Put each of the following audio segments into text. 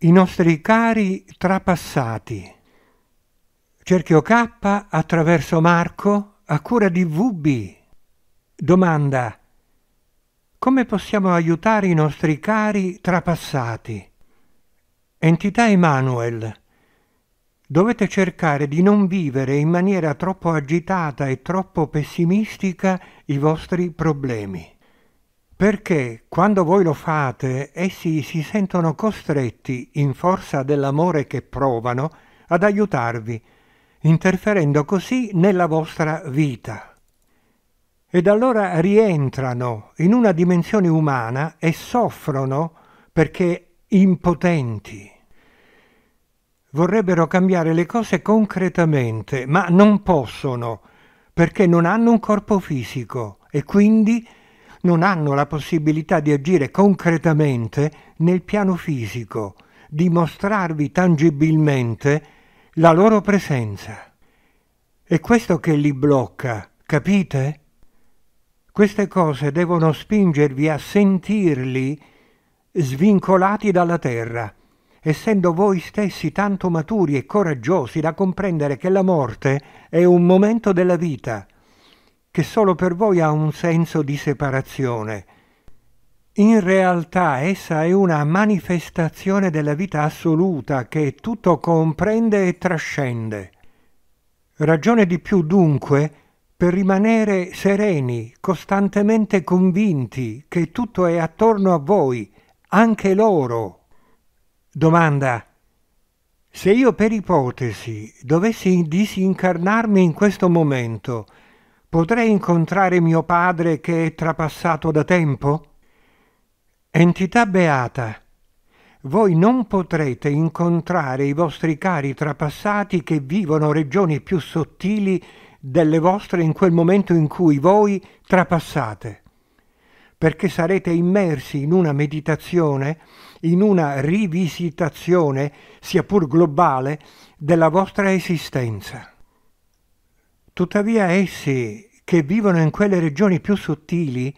I nostri cari trapassati. Cerchio K attraverso Marco a cura di VB. Domanda. Come possiamo aiutare i nostri cari trapassati? Entità Emanuel. Dovete cercare di non vivere in maniera troppo agitata e troppo pessimistica i vostri problemi perché quando voi lo fate essi si sentono costretti, in forza dell'amore che provano, ad aiutarvi, interferendo così nella vostra vita. Ed allora rientrano in una dimensione umana e soffrono perché impotenti. Vorrebbero cambiare le cose concretamente, ma non possono, perché non hanno un corpo fisico e quindi non hanno la possibilità di agire concretamente nel piano fisico, di mostrarvi tangibilmente la loro presenza. È questo che li blocca, capite? Queste cose devono spingervi a sentirli svincolati dalla terra, essendo voi stessi tanto maturi e coraggiosi da comprendere che la morte è un momento della vita, che solo per voi ha un senso di separazione. In realtà essa è una manifestazione della vita assoluta che tutto comprende e trascende. Ragione di più dunque per rimanere sereni, costantemente convinti che tutto è attorno a voi, anche loro. Domanda. Se io per ipotesi dovessi disincarnarmi in questo momento, Potrei incontrare mio padre che è trapassato da tempo? Entità beata, voi non potrete incontrare i vostri cari trapassati che vivono regioni più sottili delle vostre in quel momento in cui voi trapassate, perché sarete immersi in una meditazione, in una rivisitazione, sia pur globale, della vostra esistenza. Tuttavia essi, che vivono in quelle regioni più sottili,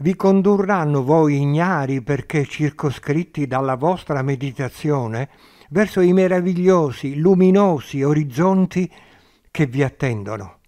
vi condurranno voi ignari perché circoscritti dalla vostra meditazione verso i meravigliosi, luminosi orizzonti che vi attendono.